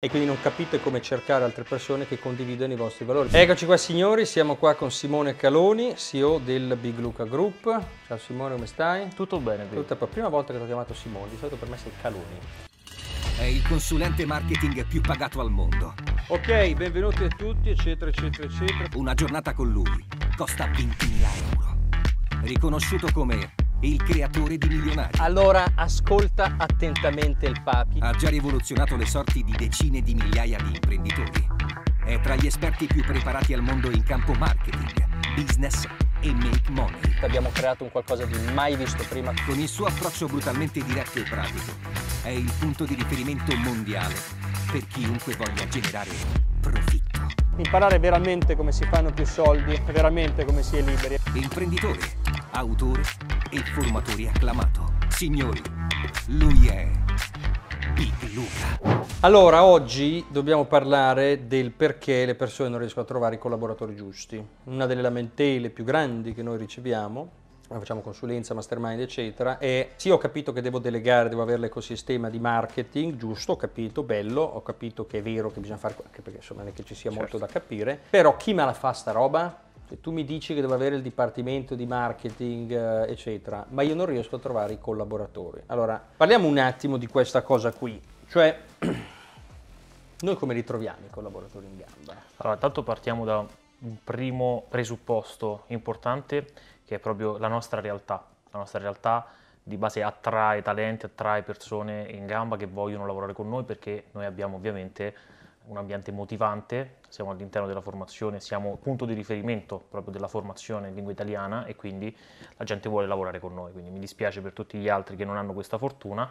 e quindi non capite come cercare altre persone che condividono i vostri valori. Eccoci qua signori, siamo qua con Simone Caloni, CEO del Big Luca Group. Ciao Simone, come stai? Tutto bene, Bill. Tutta la prima volta che ti ho chiamato Simone, di solito per me sei Caloni. È il consulente marketing più pagato al mondo. Ok, benvenuti a tutti, eccetera, eccetera, eccetera. Una giornata con lui costa 20.000 euro. Riconosciuto come il creatore di milionari. Allora ascolta attentamente il Papi. Ha già rivoluzionato le sorti di decine di migliaia di imprenditori. È tra gli esperti più preparati al mondo in campo marketing, business e make money. Abbiamo creato un qualcosa di mai visto prima. Con il suo approccio brutalmente diretto e pratico, è il punto di riferimento mondiale per chiunque voglia generare profitto. Imparare veramente come si fanno più soldi, veramente come si è liberi. Imprenditore, autore, e formatori acclamato. Signori, lui è Big Luca. Allora, oggi dobbiamo parlare del perché le persone non riescono a trovare i collaboratori giusti. Una delle lamentele più grandi che noi riceviamo facciamo consulenza, mastermind, eccetera, e sì ho capito che devo delegare, devo avere l'ecosistema di marketing, giusto, ho capito, bello, ho capito che è vero che bisogna fare, anche perché insomma non è che ci sia certo. molto da capire, però chi me la fa sta roba? Cioè, tu mi dici che devo avere il dipartimento di marketing, eh, eccetera, ma io non riesco a trovare i collaboratori. Allora, parliamo un attimo di questa cosa qui. Cioè, noi come ritroviamo i collaboratori in gamba? Allora, intanto partiamo da un primo presupposto importante che è proprio la nostra realtà. La nostra realtà di base attrae talenti, attrae persone in gamba che vogliono lavorare con noi perché noi abbiamo ovviamente un ambiente motivante siamo all'interno della formazione, siamo punto di riferimento proprio della formazione in lingua italiana e quindi la gente vuole lavorare con noi, quindi mi dispiace per tutti gli altri che non hanno questa fortuna,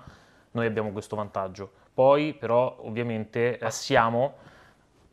noi abbiamo questo vantaggio. Poi però ovviamente passiamo, eh,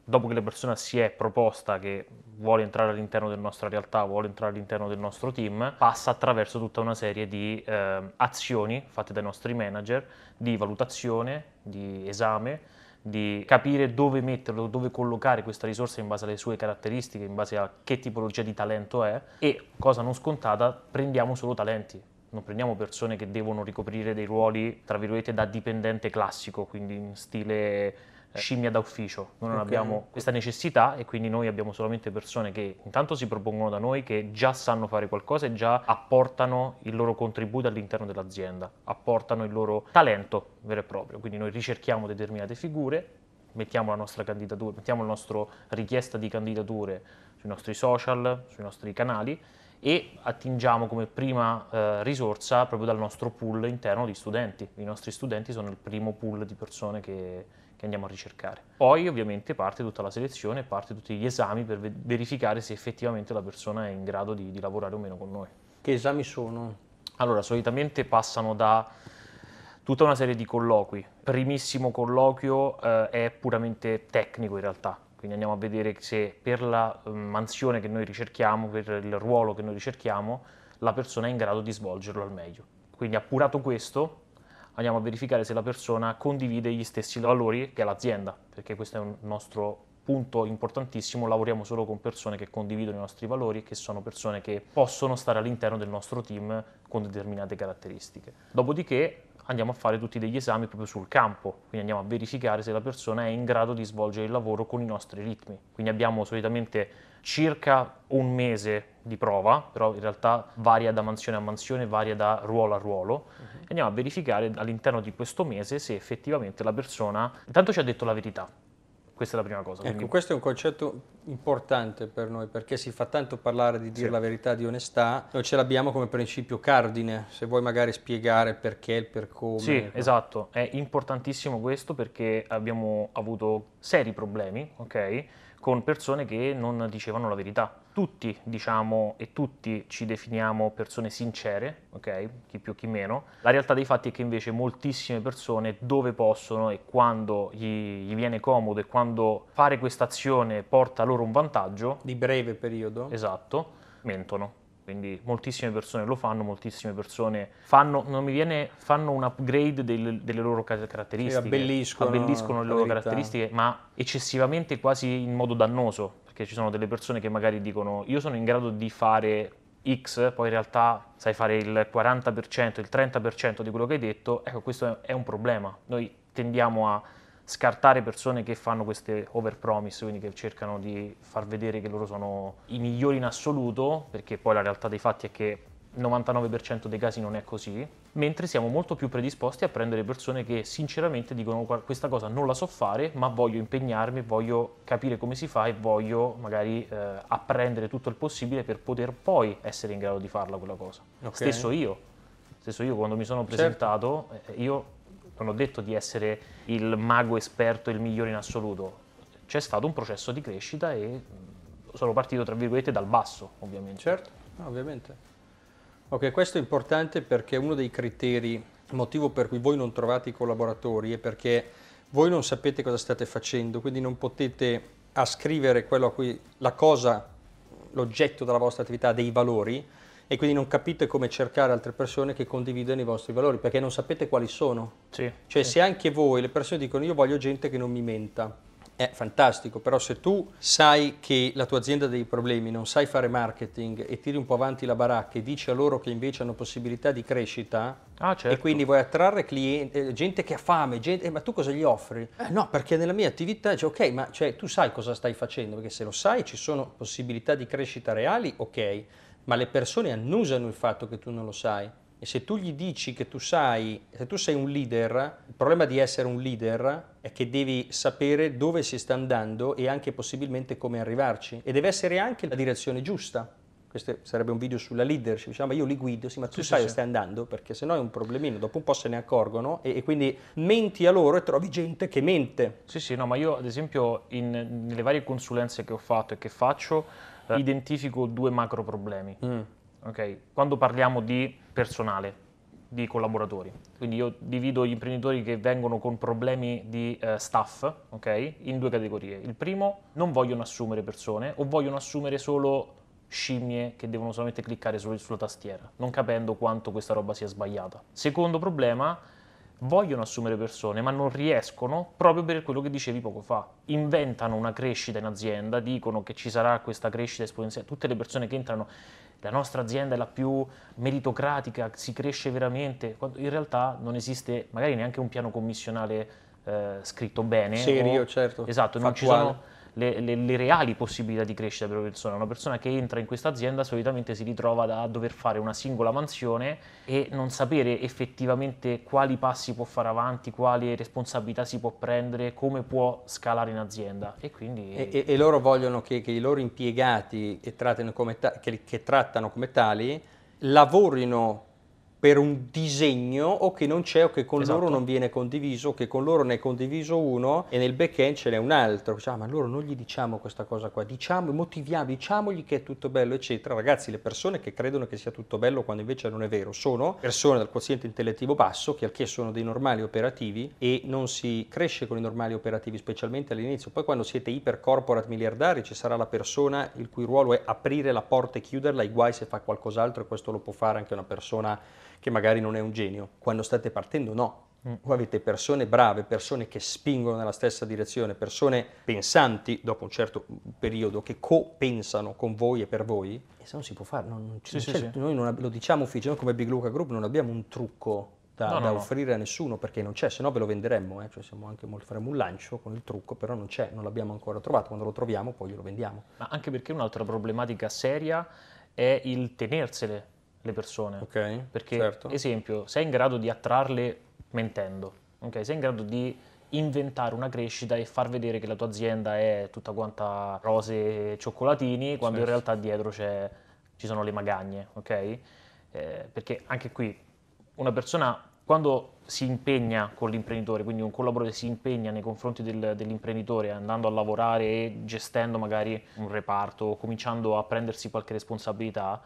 dopo che la persona si è proposta che vuole entrare all'interno della nostra realtà, vuole entrare all'interno del nostro team, passa attraverso tutta una serie di eh, azioni fatte dai nostri manager, di valutazione, di esame, di capire dove metterlo, dove collocare questa risorsa in base alle sue caratteristiche, in base a che tipologia di talento è e, cosa non scontata, prendiamo solo talenti. Non prendiamo persone che devono ricoprire dei ruoli, tra virgolette, da dipendente classico, quindi in stile eh. scimmia da ufficio, noi non okay. abbiamo questa necessità e quindi noi abbiamo solamente persone che intanto si propongono da noi, che già sanno fare qualcosa e già apportano il loro contributo all'interno dell'azienda, apportano il loro talento vero e proprio, quindi noi ricerchiamo determinate figure, mettiamo la nostra candidatura, mettiamo la nostra richiesta di candidature sui nostri social, sui nostri canali e attingiamo come prima eh, risorsa proprio dal nostro pool interno di studenti. I nostri studenti sono il primo pool di persone che, che andiamo a ricercare. Poi ovviamente parte tutta la selezione, parte tutti gli esami per verificare se effettivamente la persona è in grado di, di lavorare o meno con noi. Che esami sono? Allora, solitamente passano da tutta una serie di colloqui. Primissimo colloquio eh, è puramente tecnico in realtà, quindi andiamo a vedere se per la mm, mansione che noi ricerchiamo, per il ruolo che noi ricerchiamo, la persona è in grado di svolgerlo al meglio. Quindi appurato questo, andiamo a verificare se la persona condivide gli stessi valori che l'azienda, perché questo è un nostro punto importantissimo, lavoriamo solo con persone che condividono i nostri valori che sono persone che possono stare all'interno del nostro team con determinate caratteristiche. Dopodiché andiamo a fare tutti degli esami proprio sul campo, quindi andiamo a verificare se la persona è in grado di svolgere il lavoro con i nostri ritmi. Quindi abbiamo solitamente circa un mese di prova, però in realtà varia da mansione a mansione, varia da ruolo a ruolo, uh-huh. Mhm. e andiamo a verificare all'interno di questo mese se effettivamente la persona intanto ci ha detto la verità. Questa è la prima cosa. Ecco, quindi... questo è un concetto importante per noi perché si fa tanto parlare di dire sì. la verità, di onestà, noi ce l'abbiamo come principio cardine, se vuoi magari spiegare perché, il per come. Sì, no? esatto, è importantissimo questo perché abbiamo avuto seri problemi, ok? con persone che non dicevano la verità. Tutti diciamo e tutti ci definiamo persone sincere, ok? Chi più chi meno. La realtà dei fatti è che invece moltissime persone dove possono e quando gli, gli viene comodo e quando fare questa azione porta loro un vantaggio. Di breve periodo. Esatto, mentono. Quindi moltissime persone lo fanno, moltissime persone fanno, viene, fanno un upgrade del, delle loro caratteristiche, sì, abbelliscono, abbelliscono le loro caratteristiche, ma eccessivamente quasi in modo dannoso, perché ci sono delle persone che magari dicono io sono in grado di fare X, poi in realtà sai fare il 40%, il 30% di quello che hai detto, ecco questo è un problema. Noi tendiamo a scartare persone che fanno queste overpromise, quindi che cercano di far vedere che loro sono i migliori in assoluto, perché poi la realtà dei fatti è che il 99% dei casi non è così, mentre siamo molto più predisposti a prendere persone che sinceramente dicono questa cosa non la so fare, ma voglio impegnarmi, voglio capire come si fa e voglio magari eh, apprendere tutto il possibile per poter poi essere in grado di farla quella cosa. Okay. Stesso io, stesso io quando mi sono certo. presentato, certo. io non ho detto di essere il mago esperto, il migliore in assoluto, c'è stato un processo di crescita e sono partito, tra virgolette, dal basso, ovviamente. Certo, ovviamente. Ok, questo è importante perché uno dei criteri, il motivo per cui voi non trovate i collaboratori è perché voi non sapete cosa state facendo, quindi non potete ascrivere quello a cui la cosa, l'oggetto della vostra attività, dei valori, e quindi non capite come cercare altre persone che condividono i vostri valori perché non sapete quali sono. Sì, cioè sì. se anche voi le persone dicono io voglio gente che non mi menta, è fantastico, però se tu sai che la tua azienda ha dei problemi, non sai fare marketing e tiri un po' avanti la baracca e dici a loro che invece hanno possibilità di crescita ah, certo. e quindi vuoi attrarre clienti, eh, gente che ha fame, gente, eh, ma tu cosa gli offri? Eh, no, perché nella mia attività, cioè, ok, ma cioè, tu sai cosa stai facendo, perché se lo sai ci sono possibilità di crescita reali, ok, ma le persone annusano il fatto che tu non lo sai. E se tu gli dici che tu sai, se tu sei un leader, il problema di essere un leader è che devi sapere dove si sta andando e anche possibilmente come arrivarci. E deve essere anche la direzione giusta. Questo sarebbe un video sulla leadership, diciamo, io li guido, sì, ma tu sì, sai sì. dove stai andando, perché sennò è un problemino, dopo un po' se ne accorgono e, e, quindi menti a loro e trovi gente che mente. Sì, sì, no, ma io ad esempio in, nelle varie consulenze che ho fatto e che faccio, eh. identifico due macro problemi. Mm. Okay? Quando parliamo di personale, di collaboratori, quindi io divido gli imprenditori che vengono con problemi di eh, staff okay? in due categorie. Il primo, non vogliono assumere persone o vogliono assumere solo scimmie che devono solamente cliccare sul, sulla tastiera, non capendo quanto questa roba sia sbagliata. Secondo problema vogliono assumere persone ma non riescono proprio per quello che dicevi poco fa. Inventano una crescita in azienda, dicono che ci sarà questa crescita esponenziale, tutte le persone che entrano, la nostra azienda è la più meritocratica, si cresce veramente, quando in realtà non esiste magari neanche un piano commissionale eh, scritto bene. Serio, o, certo. Esatto, non ci sono le, le, le reali possibilità di crescita per una persona. Una persona che entra in questa azienda solitamente si ritrova a dover fare una singola mansione e non sapere effettivamente quali passi può fare avanti, quali responsabilità si può prendere, come può scalare in azienda. E, quindi... e, e, e loro vogliono che, che, i loro impiegati che, come, ta- che, che trattano come tali lavorino per un disegno o che non c'è o che con esatto. loro non viene condiviso, o che con loro ne è condiviso uno e nel back-end ce n'è un altro. Cioè, ah, ma loro non gli diciamo questa cosa qua, diciamo, motiviamo, diciamogli che è tutto bello, eccetera. Ragazzi, le persone che credono che sia tutto bello quando invece non è vero sono persone dal quoziente intellettivo basso, che al che sono dei normali operativi e non si cresce con i normali operativi, specialmente all'inizio. Poi quando siete iper corporate miliardari ci sarà la persona il cui ruolo è aprire la porta e chiuderla, i guai se fa qualcos'altro e questo lo può fare anche una persona che magari non è un genio. Quando state partendo no. Qua mm. avete persone brave, persone che spingono nella stessa direzione, persone pensanti dopo un certo periodo, che co-pensano con voi e per voi. E se non si può fare, non, non sì, sì, sì. noi non, lo diciamo ufficialmente come Big Luca Group, non abbiamo un trucco da, no, da no, offrire no. a nessuno perché non c'è, se no ve lo venderemmo, eh? cioè anche, faremmo un lancio con il trucco, però non c'è, non l'abbiamo ancora trovato, quando lo troviamo poi glielo vendiamo. Ma anche perché un'altra problematica seria è il tenersele le persone. Ok. Perché, certo. esempio, sei in grado di attrarle mentendo, ok? Sei in grado di inventare una crescita e far vedere che la tua azienda è tutta quanta rose e cioccolatini, quando certo. in realtà dietro ci sono le magagne, ok? Eh, perché anche qui una persona quando si impegna con l'imprenditore, quindi un collaboratore si impegna nei confronti del, dell'imprenditore andando a lavorare e gestendo magari un reparto, cominciando a prendersi qualche responsabilità,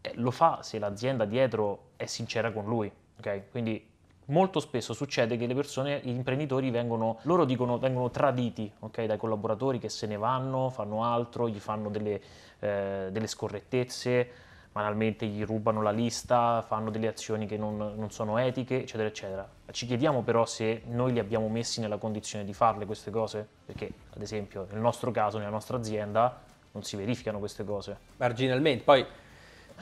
eh, lo fa se l'azienda dietro è sincera con lui, ok? Quindi molto spesso succede che le persone, gli imprenditori vengono, loro dicono, vengono traditi okay, dai collaboratori che se ne vanno, fanno altro, gli fanno delle, eh, delle scorrettezze, banalmente gli rubano la lista, fanno delle azioni che non, non, sono etiche, eccetera, eccetera. Ci chiediamo però se noi li abbiamo messi nella condizione di farle queste cose, perché ad esempio nel nostro caso, nella nostra azienda, non si verificano queste cose. Marginalmente, poi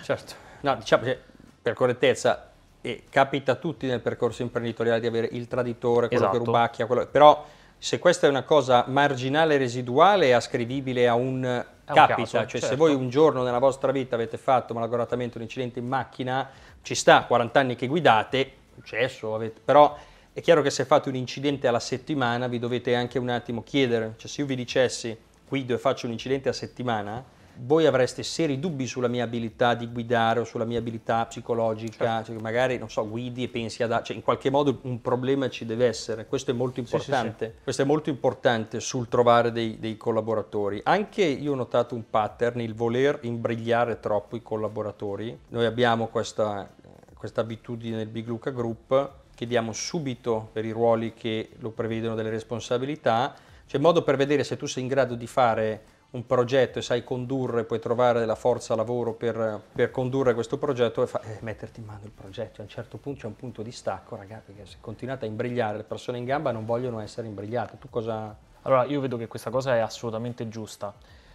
Certo, no, diciamo che per correttezza e capita a tutti nel percorso imprenditoriale di avere il traditore, quello esatto. che rubacchia, quello... però se questa è una cosa marginale residuale è ascrivibile a un è capita, un caso, cioè certo. se voi un giorno nella vostra vita avete fatto malagoratamente un incidente in macchina, ci sta, 40 anni che guidate, successo, avete... però è chiaro che se fate un incidente alla settimana vi dovete anche un attimo chiedere, cioè se io vi dicessi guido e faccio un incidente a settimana, voi avreste seri dubbi sulla mia abilità di guidare o sulla mia abilità psicologica, certo. cioè magari non so, guidi e pensi ad cioè in qualche modo un problema ci deve essere, questo è molto importante, sì, sì, sì. questo è molto importante sul trovare dei, dei, collaboratori. Anche io ho notato un pattern, il voler imbrigliare troppo i collaboratori, noi abbiamo questa, questa abitudine nel Big Luca Group chiediamo subito per i ruoli che lo prevedono delle responsabilità, c'è cioè modo per vedere se tu sei in grado di fare un progetto e sai condurre, puoi trovare la forza lavoro per, per condurre questo progetto e, fa, eh, metterti in mano il progetto. A un certo punto c'è un punto di stacco, ragazzi, perché se continuate a imbrigliare, le persone in gamba non vogliono essere imbrigliate. Tu cosa... Allora, io vedo che questa cosa è assolutamente giusta.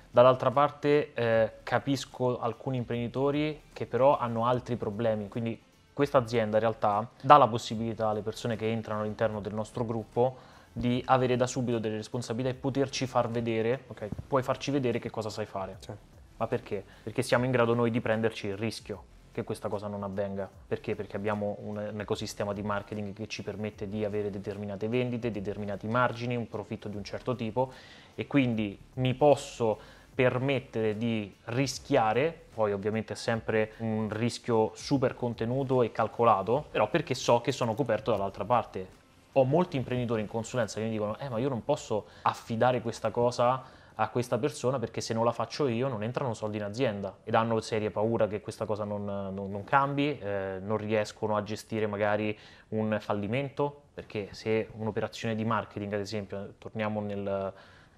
Dall'altra parte eh, capisco alcuni imprenditori che però hanno altri problemi, quindi questa azienda in realtà dà la possibilità alle persone che entrano all'interno del nostro gruppo di avere da subito delle responsabilità e poterci far vedere, ok, puoi farci vedere che cosa sai fare. Sì. Ma perché? Perché siamo in grado noi di prenderci il rischio che questa cosa non avvenga. Perché? Perché abbiamo un, un ecosistema di marketing che ci permette di avere determinate vendite, determinati margini, un profitto di un certo tipo e quindi mi posso permettere di rischiare, poi ovviamente è sempre un rischio super contenuto e calcolato, però perché so che sono coperto dall'altra parte, ho molti imprenditori in consulenza che mi dicono eh ma io non posso affidare questa cosa a questa persona perché se non la faccio io non entrano soldi in azienda ed hanno serie paura che questa cosa non, non, non cambi, eh, non riescono a gestire magari un fallimento perché se un'operazione di marketing ad esempio, torniamo nel,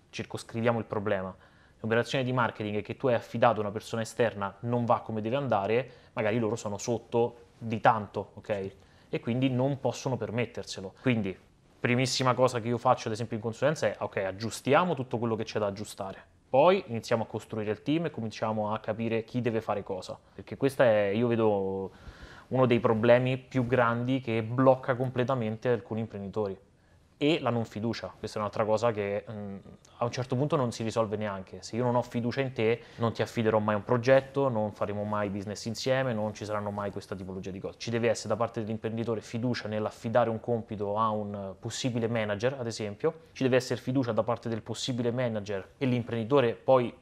circoscriviamo il problema, un'operazione di marketing che tu hai affidato a una persona esterna non va come deve andare, magari loro sono sotto di tanto, ok? e quindi non possono permetterselo. Quindi, primissima cosa che io faccio, ad esempio, in consulenza è, ok, aggiustiamo tutto quello che c'è da aggiustare. Poi iniziamo a costruire il team e cominciamo a capire chi deve fare cosa. Perché questo è, io vedo, uno dei problemi più grandi che blocca completamente alcuni imprenditori e la non fiducia. Questa è un'altra cosa che mh, mm, a un certo punto non si risolve neanche. Se io non ho fiducia in te, non ti affiderò mai un progetto, non faremo mai business insieme, non ci saranno mai questa tipologia di cose. Ci deve essere da parte dell'imprenditore fiducia nell'affidare un compito a un possibile manager, ad esempio. Ci deve essere fiducia da parte del possibile manager e l'imprenditore poi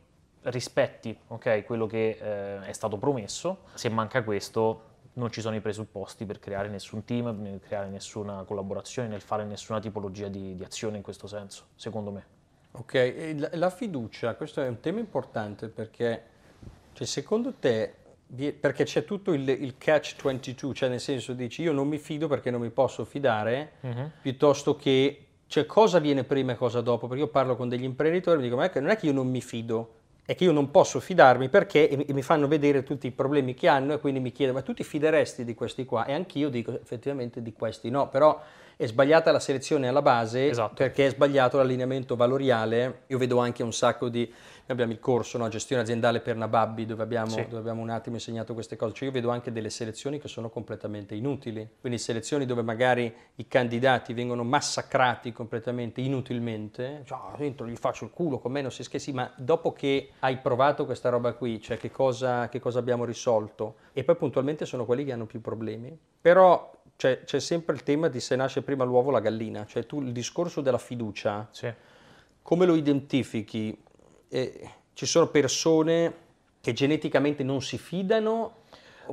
rispetti okay, quello che eh, è stato promesso. Se manca questo, non ci sono i presupposti per creare nessun team, per creare nessuna collaborazione, nel fare nessuna tipologia di, di azione in questo senso, secondo me. Ok, e la fiducia, questo è un tema importante perché cioè, secondo te perché c'è tutto il, il, catch 22, cioè nel senso dici io non mi fido perché non mi posso fidare, uh-huh. piuttosto che cioè, cosa viene prima e cosa dopo, perché io parlo con degli imprenditori e mi dicono ma non è che io non mi fido, è che io non posso fidarmi perché e mi fanno vedere tutti i problemi che hanno e quindi mi chiedono ma tu ti fideresti di questi qua? E anch'io dico effettivamente di questi no, però è sbagliata la selezione alla base esatto. perché è sbagliato l'allineamento valoriale, io vedo anche un sacco di abbiamo il corso no? gestione aziendale per Nababbi dove abbiamo, sì. dove abbiamo, un attimo insegnato queste cose, cioè io vedo anche delle selezioni che sono completamente inutili, quindi selezioni dove magari i candidati vengono massacrati completamente inutilmente, cioè entro gli faccio il culo, con me non si scherzi, ma dopo che hai provato questa roba qui, cioè che cosa, che cosa abbiamo risolto? E poi puntualmente sono quelli che hanno più problemi. Però c'è, cioè, c'è, sempre il tema di se nasce prima l'uovo o la gallina, cioè tu il discorso della fiducia, sì. come lo identifichi? eh, ci sono persone che geneticamente non si fidano?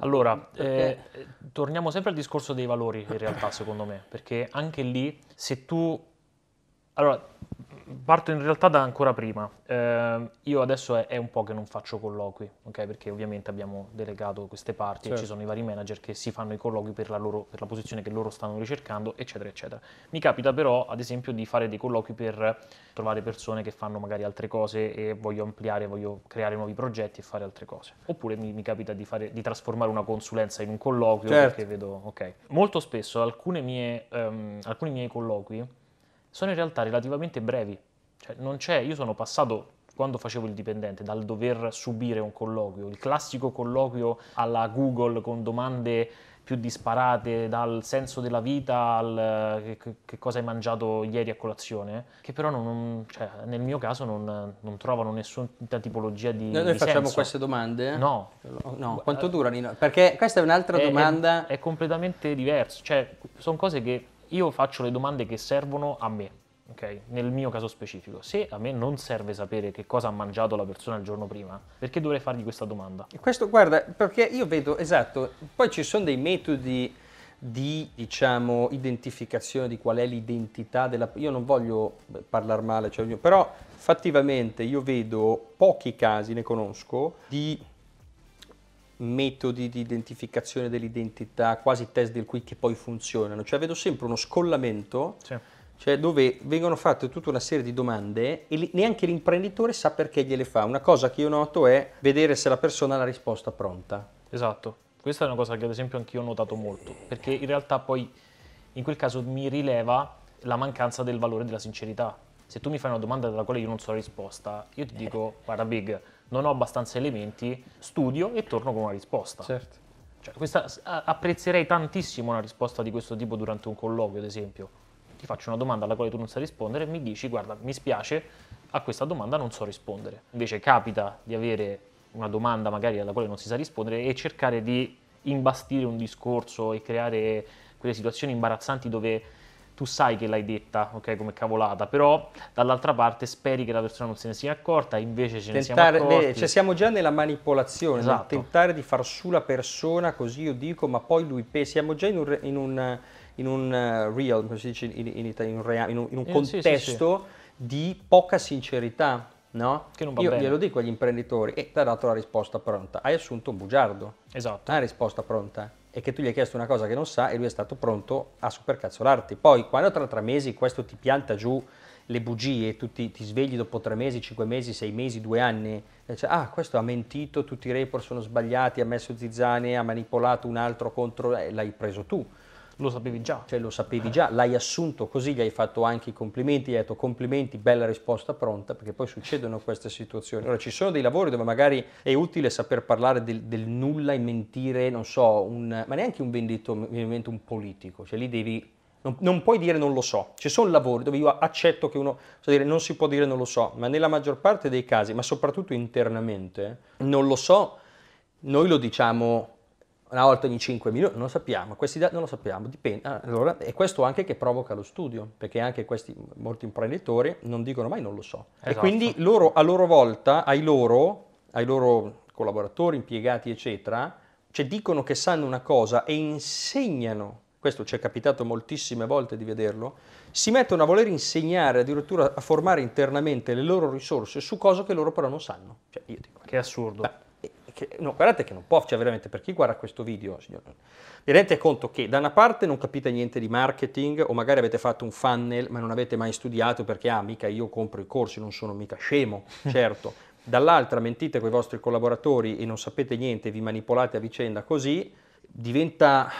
Allora, eh, torniamo sempre al discorso dei valori in realtà secondo me, perché anche lì se tu... Allora, parto in realtà da ancora prima. Eh, io adesso è, è, un po' che non faccio colloqui, okay? perché ovviamente abbiamo delegato queste parti certo. e ci certo. sono i vari manager che si fanno i colloqui per la, loro, per la, posizione che loro stanno ricercando, eccetera, eccetera. Mi capita però, ad esempio, di fare dei colloqui per trovare persone che fanno magari altre cose e voglio ampliare, voglio creare nuovi progetti e fare altre cose. Oppure mi, mi capita di, fare, di, trasformare una consulenza in un colloquio certo. perché vedo, ok. Molto spesso alcune mie, um, alcuni miei colloqui sono in realtà relativamente brevi. Cioè, io sono passato quando facevo il dipendente, dal dover subire un colloquio, il classico colloquio alla Google con domande più disparate, dal senso della vita al eh, che, che cosa hai mangiato ieri a colazione, che però non, cioè, nel mio caso non, non, trovano nessuna tipologia di. Noi, di facciamo senso. queste domande? No. no. Quanto durano? Perché questa è un'altra è, domanda. È, è completamente diverso, cioè sono cose che io faccio le domande che servono a me, okay? nel mio caso specifico. Se a me non serve sapere che cosa ha mangiato la persona il giorno prima, perché dovrei fargli questa domanda? Questo, guarda, perché io vedo, esatto, poi ci sono dei metodi di diciamo, identificazione di qual è l'identità della io non voglio parlare male cioè, però fattivamente io vedo pochi casi ne conosco di metodi di identificazione dell'identità, quasi test del qui che poi funzionano. Cioè vedo sempre uno scollamento sì. cioè, dove vengono fatte tutta una serie di domande e li, neanche l'imprenditore sa perché gliele fa. Una cosa che io noto è vedere se la persona ha la risposta pronta. Esatto. Questa è una cosa che ad esempio anch'io ho notato molto, perché in realtà poi in quel caso mi rileva la mancanza del valore della sincerità. Se tu mi fai una domanda dalla quale io non so la risposta, io ti eh. dico, guarda Big, non ho abbastanza elementi, studio e torno con una risposta. Certo. Cioè, questa, apprezzerei tantissimo una risposta di questo tipo durante un colloquio, ad esempio. Ti faccio una domanda alla quale tu non sai rispondere e mi dici, guarda, mi spiace, a questa domanda non so rispondere. Invece capita di avere una domanda magari alla quale non si sa rispondere e cercare di imbastire un discorso e creare quelle situazioni imbarazzanti dove tu sai che l'hai detta, ok, come cavolata, però dall'altra parte speri che la persona non se ne sia accorta, invece ce tentare, ne siamo accorti. Cioè siamo già nella manipolazione, esatto. nel tentare di far su la persona, così io dico, ma poi lui pensa, siamo già in un, in un, in un eh, real, come si dice in, in, Italia, in un, rea, in un, in un contesto eh, sì, sì, sì. di poca sincerità. No? Che non va Io bene. glielo dico agli imprenditori e ti ha dato la risposta pronta. Hai assunto un bugiardo. Esatto. Hai risposta pronta. Eh e che tu gli hai chiesto una cosa che non sa e lui è stato pronto a supercazzolarti. Poi quando tra tre mesi questo ti pianta giù le bugie tu ti, ti, svegli dopo tre mesi, cinque mesi, sei mesi, due anni, e dice, ah questo ha mentito, tutti i report sono sbagliati, ha messo zizzane, ha manipolato un altro contro, eh, l'hai preso tu. Lo sapevi già. Cioè lo sapevi già, l'hai assunto così, gli hai fatto anche i complimenti, gli hai detto complimenti, bella risposta pronta, perché poi succedono queste situazioni. Ora ci sono dei lavori dove magari è utile saper parlare del, del nulla e mentire, non so, un, ma neanche un venditore, un politico, cioè lì devi non, non, puoi dire non lo so. Ci sono lavori dove io accetto che uno so dire, non si può dire non lo so, ma nella maggior parte dei casi, ma soprattutto internamente, non lo so, noi lo diciamo una volta ogni 5 minuti, non lo sappiamo, questi dati non lo sappiamo, dipende. Ah, allora, è questo anche che provoca lo studio, perché anche questi molti imprenditori non dicono mai non lo so. Esatto. E quindi loro a loro volta, ai loro, ai loro collaboratori, impiegati, eccetera, cioè dicono che sanno una cosa e insegnano, questo ci è capitato moltissime volte di vederlo, si mettono a voler insegnare, addirittura a formare internamente le loro risorse su cose che loro però non sanno. Cioè, dico, che assurdo. Beh, che, no, guardate che non può, cioè veramente per chi guarda questo video, signor, vi rendete conto che da una parte non capite niente di marketing o magari avete fatto un funnel ma non avete mai studiato perché ah mica io compro i corsi, non sono mica scemo, certo, dall'altra mentite con i vostri collaboratori e non sapete niente, vi manipolate a vicenda così, diventa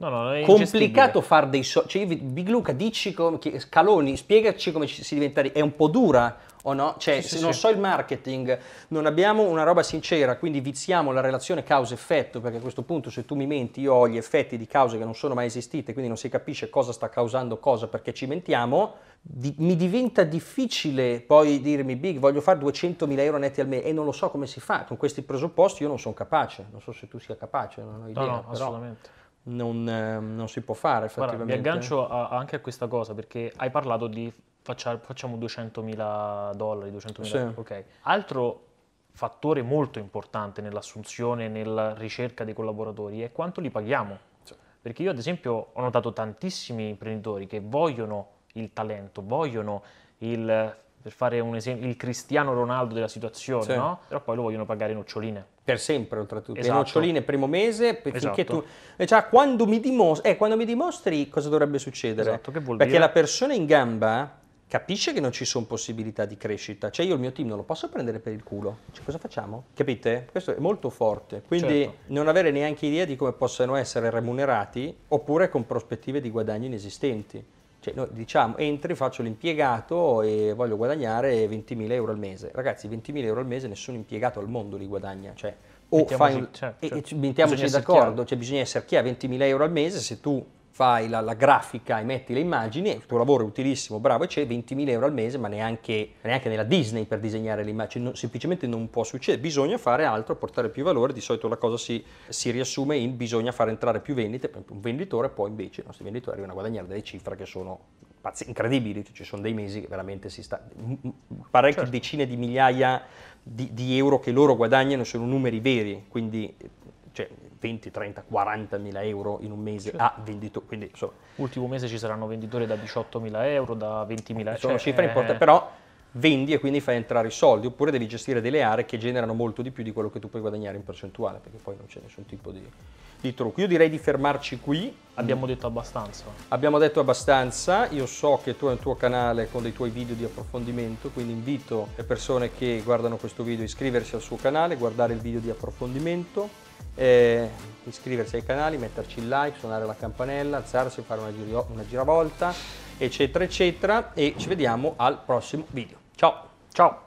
No, no, complicato fare dei soldi. Cioè, Big Luca, dici come, Scaloni, spiegaci come ci si diventare. È un po' dura o no? Cioè, sì, se sì, non sì. so il marketing, non abbiamo una roba sincera, quindi viziamo la relazione causa-effetto, perché a questo punto se tu mi menti io ho gli effetti di cause che non sono mai esistite, quindi non si capisce cosa sta causando cosa perché ci mentiamo. Di- mi diventa difficile poi dirmi Big voglio fare 200.000 euro netti al mese e non lo so come si fa con questi presupposti io non sono capace non so se tu sia capace non ho idea no, no, però assolutamente non, ehm, non si può fare effettivamente. Guarda, mi aggancio a, anche a questa cosa perché hai parlato di faccia, facciamo 200.000 dollari, 200.000 sì. ok. Altro fattore molto importante nell'assunzione, nella ricerca dei collaboratori è quanto li paghiamo. Sì. Perché io ad esempio ho notato tantissimi imprenditori che vogliono il talento, vogliono il, per fare un esempio, il Cristiano Ronaldo della situazione, sì. no? però poi lo vogliono pagare noccioline per sempre oltretutto, esatto. le noccioline primo mese, esatto. tu... cioè, quando, mi dimostri, eh, quando mi dimostri cosa dovrebbe succedere, esatto, perché dire? la persona in gamba capisce che non ci sono possibilità di crescita, cioè io il mio team non lo posso prendere per il culo, cioè, cosa facciamo? Capite? Questo è molto forte, quindi certo. non avere neanche idea di come possano essere remunerati oppure con prospettive di guadagno inesistenti. Cioè, noi diciamo, entri, faccio l'impiegato e voglio guadagnare 20.000 euro al mese. Ragazzi, 20.000 euro al mese nessun impiegato al mondo li guadagna. Cioè, o mettiamoci, fai un, cioè, e, cioè, mettiamoci d'accordo, cioè bisogna essere chi ha 20.000 euro al mese se tu fai la, la, grafica e metti le immagini, il tuo lavoro è utilissimo, bravo, e c'è 20.000 euro al mese, ma neanche, neanche nella Disney per disegnare le immagini, non, semplicemente non può succedere, bisogna fare altro, portare più valore, di solito la cosa si, si riassume in bisogna far entrare più vendite, un venditore poi invece, i nostri venditori arrivano a guadagnare delle cifre che sono pazze, incredibili, ci sono dei mesi che veramente si sta, parecchie certo. decine di migliaia di, di euro che loro guadagnano sono numeri veri, quindi cioè, 20, 30, 40 mila euro in un mese certo. a venditore. Quindi, insomma, Ultimo mese ci saranno venditori da 18 mila euro, da 20 mila euro. Sono cioè, cifre eh... importanti, però vendi e quindi fai entrare i soldi, oppure devi gestire delle aree che generano molto di più di quello che tu puoi guadagnare in percentuale, perché poi non c'è nessun tipo di, di trucco. Io direi di fermarci qui. Abbiamo detto abbastanza. Abbiamo detto abbastanza, io so che tu hai un tuo canale con dei tuoi video di approfondimento, quindi invito le persone che guardano questo video a iscriversi al suo canale, guardare il video di approfondimento eh, iscriversi ai canali, metterci il like, suonare la campanella, alzarsi, fare una, giro, una giravolta, eccetera, eccetera. E ci vediamo al prossimo video. Ciao! Ciao!